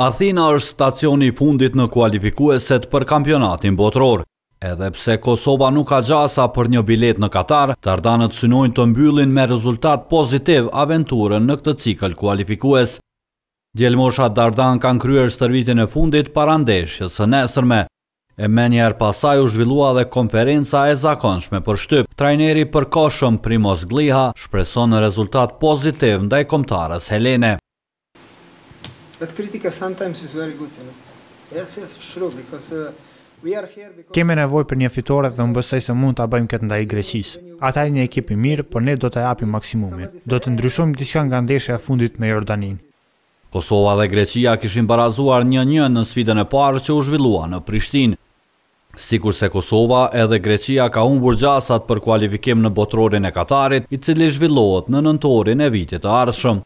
Athena është stacioni fundit në kualifikueset për kampionatin botror. Edhe pse Kosova nuk ka gjasa për një bilet në Katar, Tardanët synojnë të mbyllin me rezultat pozitiv aventurën në këtë cikl kualifikues. Djelmosha Dardan kanë kryer stërvitin e fundit parandeshë së nesërme. E menjer pasaj u zhvillua dhe konferenca e zakonshme për shtyp. Trajneri për koshëm Primoz Gliha shpreson në rezultat pozitiv ndaj komtarës Helene. That kritika sometimes is very good, you know. Yes, yes, true, because... Uh, Kemi nevoj për një fitore dhe më bësej se mund të abajmë këtë ndaj i Greqis. Ata e një ekipi mirë, por ne do të japim maksimumin. Do të ndryshojmë të nga ndeshja e fundit me Jordanin. Kosova dhe Greqia kishin barazuar një 1 në sfiden e parë që u zhvillua në Prishtin. Sikur se Kosova edhe Greqia ka unë burgjasat për kualifikim në botrorin e Katarit, i cili zhvillohet në nëntorin e vitit të arshëm.